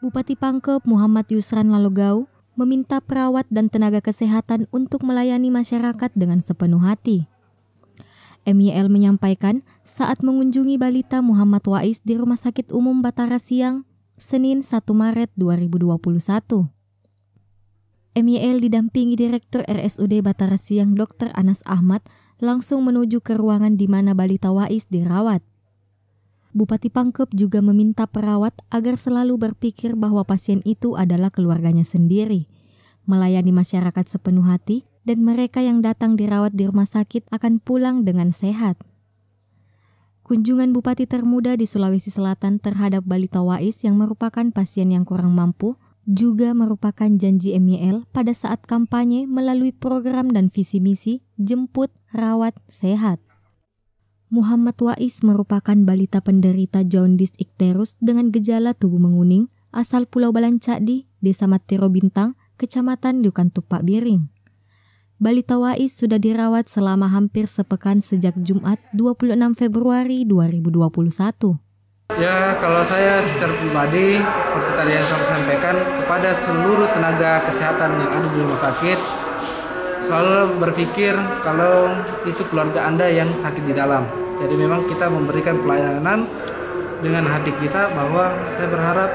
Bupati Pangkep Muhammad Yusran Lalogau meminta perawat dan tenaga kesehatan untuk melayani masyarakat dengan sepenuh hati. MYL menyampaikan saat mengunjungi balita Muhammad Wais di Rumah Sakit Umum Batara Siang, Senin 1 Maret 2021. MYL didampingi Direktur RSUD Batara Siang Dr. Anas Ahmad langsung menuju ke ruangan di mana balita Wais dirawat. Bupati Pangkep juga meminta perawat agar selalu berpikir bahwa pasien itu adalah keluarganya sendiri, melayani masyarakat sepenuh hati, dan mereka yang datang dirawat di rumah sakit akan pulang dengan sehat. Kunjungan bupati termuda di Sulawesi Selatan terhadap balita Wais yang merupakan pasien yang kurang mampu juga merupakan janji MYL pada saat kampanye melalui program dan visi misi jemput, rawat, sehat. Muhammad Wais merupakan balita penderita jaundis ikterus dengan gejala tubuh menguning asal Pulau Balancadi, Desa Matiro Bintang, Kecamatan Liukan Tupak Biring. Balita Wais sudah dirawat selama hampir sepekan sejak Jumat 26 Februari 2021. Ya, kalau saya secara pribadi, seperti tadi yang saya sampaikan, kepada seluruh tenaga kesehatan yang ada di rumah sakit, selalu berpikir kalau itu keluarga Anda yang sakit di dalam. Jadi memang kita memberikan pelayanan dengan hati kita bahwa saya berharap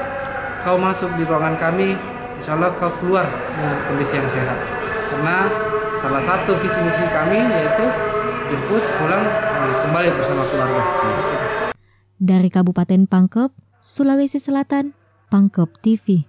kau masuk di ruangan kami, insya Allah kau keluar dengan kondisi yang sehat. Karena salah satu visi misi kami yaitu jemput pulang eh, kembali bersama keluarga. Dari Kabupaten Pangkep, Sulawesi Selatan, Pangkep TV.